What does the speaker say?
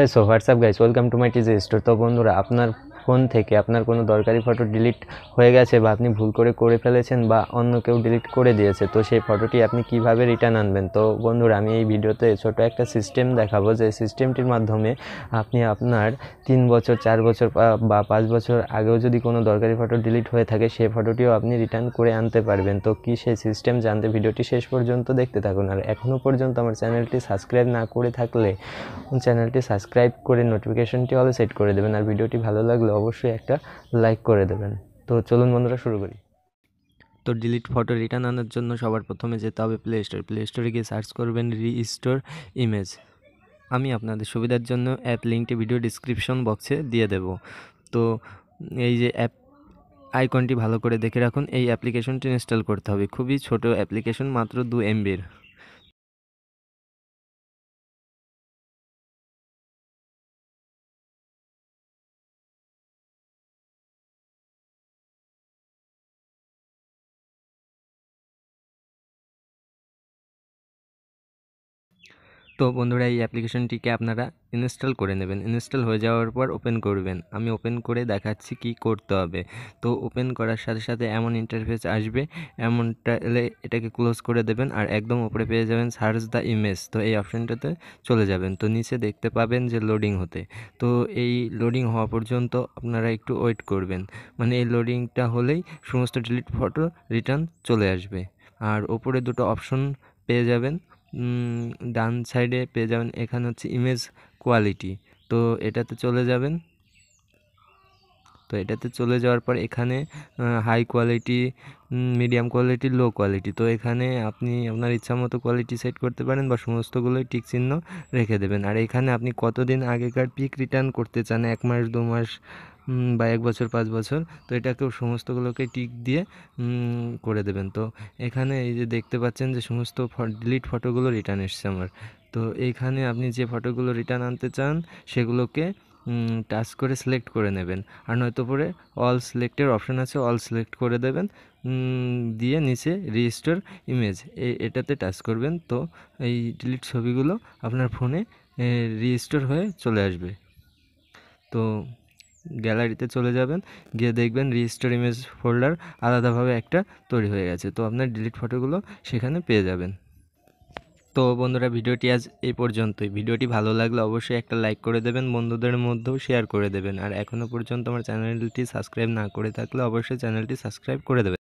hey so WhatsApp guys welcome to my TG store तो बंधुरा आपनर phone থেকে আপনার কোনো দরকারি ফটো ডিলিট হয়ে গেছে বা আপনি ভুল করে করে ফেলেছেন বা অন্য কেউ ডিলিট করে দিয়েছে তো সেই ফটোটি আপনি কিভাবে রিটার্ন আনবেন তো বন্ধুরা আমি এই ভিডিওতে ছোটো একটা সিস্টেম দেখাবো যে সিস্টেমটির মাধ্যমে আপনি আপনার তিন বছর চার বছর বা পাঁচ বছর আগেও যদি কোনো দরকারি ফটো ডিলিট হয়ে থাকে সেই ফটোটিও আপনি রিটার্ন করে আনতে পারবেন তো কি সেই সিস্টেম জানতে ভিডিওটি শেষ পর্যন্ত দেখতে থাকুন আর এখনও পর্যন্ত আমার চ্যানেলটি সাবস্ক্রাইব না করে থাকলে চ্যানেলটি সাবস্ক্রাইব করে নোটিফিকেশনটি হবে সেট করে দেবেন আর ভিডিওটি ভালো লাগলে তাহলে অবশ্যই একটা লাইক করে দেবেন তো চলুন বন্ধুরা শুরু করি তো ডিলিট ফটো রিটার্ন আনার জন্য সবার প্রথমে যেতে হবে প্লে স্টোর প্লে স্টোরে গিয়ে সার্চ করবেন রিস্টোর ইমেজ আমি আপনাদের সুবিধার জন্য অ্যাপ লিঙ্কটি ভিডিও ডিসক্রিপশন বক্সে দিয়ে দেব তো এই যে অ্যাপ আইকনটি ভালো করে দেখে রাখুন এই অ্যাপ্লিকেশনটি ইনস্টল করতে হবে খুবই ছোট অ্যাপ্লিকেশন মাত্র দু এমবির তো বন্ধুরা এই অ্যাপ্লিকেশনটিকে আপনারা ইনস্টল করে নেবেন ইনস্টল হয়ে যাওয়ার পর ওপেন করবেন আমি ওপেন করে দেখাচ্ছি কি করতে হবে তো ওপেন করার সাথে সাথে এমন ইন্টারফেস আসবে এমনটা এলে এটাকে ক্লোজ করে দেবেন আর একদম ওপরে পেয়ে যাবেন সার্চ দ্য ইমেজ তো এই অপশানটাতে চলে যাবেন তো নিচে দেখতে পাবেন যে লোডিং হতে তো এই লোডিং হওয়া পর্যন্ত আপনারা একটু ওয়েট করবেন মানে এই লোডিংটা হলেই সমস্ত ডিলিট ফটো রিটার্ন চলে আসবে আর ওপরে দুটো অপশন পেয়ে যাবেন ডান সাইডে পেয়ে যাবেন এখানে হচ্ছে ইমেজ কোয়ালিটি তো এটাতে চলে যাবেন তো এটাতে চলে যাওয়ার পর এখানে high quality medium quality low quality তো এখানে আপনি আপনার ইচ্ছা মতো কোয়ালিটি সেট করতে পারেন বা সমস্তগুলোই টিক চিহ্ন রেখে দেবেন আর এখানে আপনি কতদিন আগেকার পিক রিটার্ন করতে চান এক মাস দু মাস বা এক বছর পাঁচ বছর তো এটাকেও সমস্তগুলোকে টিক দিয়ে করে দেবেন তো এখানে এই যে দেখতে পাচ্ছেন যে সমস্ত ডিলিট ফটোগুলো রিটার্ন এসছে আমার তো এইখানে আপনি যে ফটোগুলো রিটার্ন আনতে চান সেগুলোকে টাচ করে সিলেক্ট করে নেবেন আর নয়তো পরে অল সিলেক্টের অপশান আছে অল সিলেক্ট করে দেবেন দিয়ে নিচে রেজিস্টার ইমেজ এটাতে টাচ করবেন তো এই ডিলিট ছবিগুলো আপনার ফোনে রেজিস্টার হয়ে চলে আসবে তো গ্যালারিতে চলে যাবেন গিয়ে দেখবেন রেজিস্টার ইমেজ ফোল্ডার আলাদাভাবে একটা তৈরি হয়ে গেছে তো আপনার ডিলিট ফটোগুলো সেখানে পেয়ে যাবেন তো বন্ধুরা ভিডিওটি আজ এই পর্যন্তই ভিডিওটি ভালো লাগলে অবশ্যই একটা লাইক করে দেবেন বন্ধুদের মধ্যেও শেয়ার করে দেবেন আর এখনও পর্যন্ত আমার চ্যানেলটি সাবস্ক্রাইব না করে থাকলে অবশ্যই চ্যানেলটি সাবস্ক্রাইব করে দেবেন